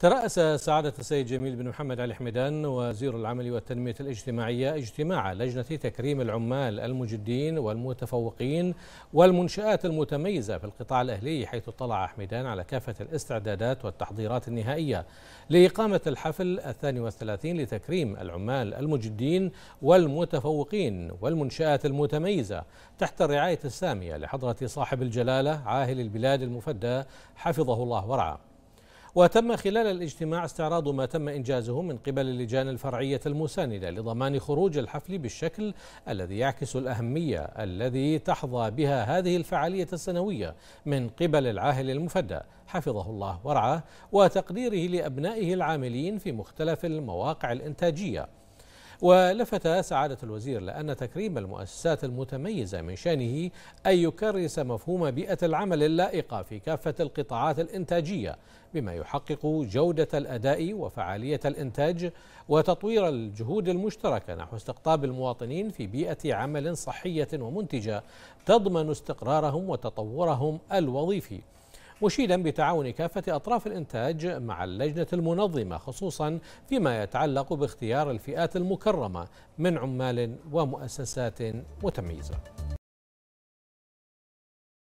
ترأس سعادة السيد جميل بن محمد علي حمدان وزير العمل والتنمية الاجتماعية اجتماع لجنة تكريم العمال المجدين والمتفوقين والمنشآت المتميزة في القطاع الأهلي حيث اطلع حمدان على كافة الاستعدادات والتحضيرات النهائية لإقامة الحفل الثاني والثلاثين لتكريم العمال المجدين والمتفوقين والمنشآت المتميزة تحت الرعاية السامية لحضرة صاحب الجلالة عاهل البلاد المفدى حفظه الله ورعاه وتم خلال الاجتماع استعراض ما تم إنجازه من قبل اللجان الفرعية المساندة لضمان خروج الحفل بالشكل الذي يعكس الأهمية الذي تحظى بها هذه الفعالية السنوية من قبل العاهل المفدى حفظه الله ورعاه وتقديره لأبنائه العاملين في مختلف المواقع الإنتاجية ولفت سعادة الوزير لأن تكريم المؤسسات المتميزة من شأنه أن يكرس مفهوم بيئة العمل اللائقة في كافة القطاعات الإنتاجية بما يحقق جودة الأداء وفعالية الإنتاج وتطوير الجهود المشتركة نحو استقطاب المواطنين في بيئة عمل صحية ومنتجة تضمن استقرارهم وتطورهم الوظيفي مشيدا بتعاون كافة أطراف الإنتاج مع اللجنة المنظمة خصوصا فيما يتعلق باختيار الفئات المكرمة من عمال ومؤسسات متميزة